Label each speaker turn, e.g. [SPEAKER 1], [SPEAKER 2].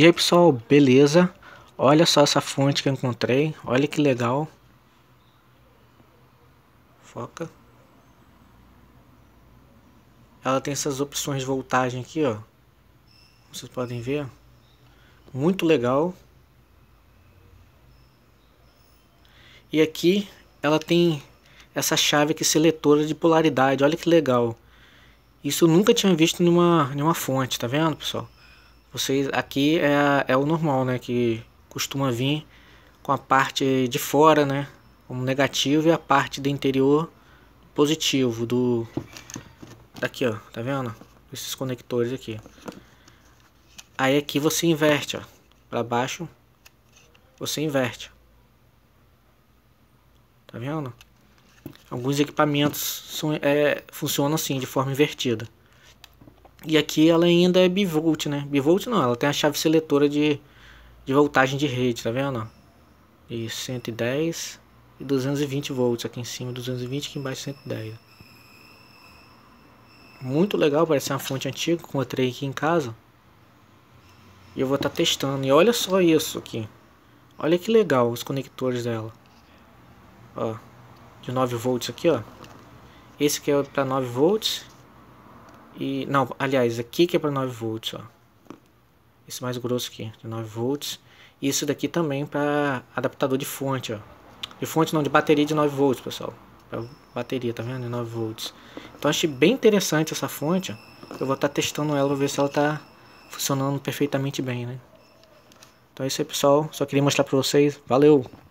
[SPEAKER 1] E aí pessoal, beleza? Olha só essa fonte que eu encontrei, olha que legal. Foca. Ela tem essas opções de voltagem aqui, ó. Vocês podem ver. Muito legal. E aqui ela tem essa chave aqui seletora de polaridade, olha que legal. Isso eu nunca tinha visto numa, numa fonte, tá vendo pessoal? Vocês aqui é, é o normal, né? Que costuma vir com a parte de fora, né? Como negativo e a parte do interior positivo do daqui, ó. Tá vendo? Esses conectores aqui. Aí aqui você inverte, ó. Pra baixo, você inverte. Tá vendo? Alguns equipamentos são, é, funcionam assim, de forma invertida. E aqui ela ainda é bivolt, né? Bivolt não, ela tem a chave seletora de, de voltagem de rede, tá vendo? E 110 e 220 volts aqui em cima, 220 aqui embaixo 110. Muito legal, parece uma fonte antiga, encontrei aqui em casa. E eu vou estar tá testando. E olha só isso aqui. Olha que legal os conectores dela. Ó, de 9 volts aqui, ó. Esse aqui é para 9 volts e, não, aliás, aqui que é para 9 volts, ó. Esse mais grosso aqui, de 9 volts. E isso daqui também para adaptador de fonte, ó. De fonte não, de bateria de 9 volts, pessoal. Pra bateria, tá vendo? De 9 volts. Então achei bem interessante essa fonte, ó. Eu vou estar tá testando ela, vou ver se ela tá funcionando perfeitamente bem, né? Então é isso aí, pessoal. Só queria mostrar para vocês. Valeu!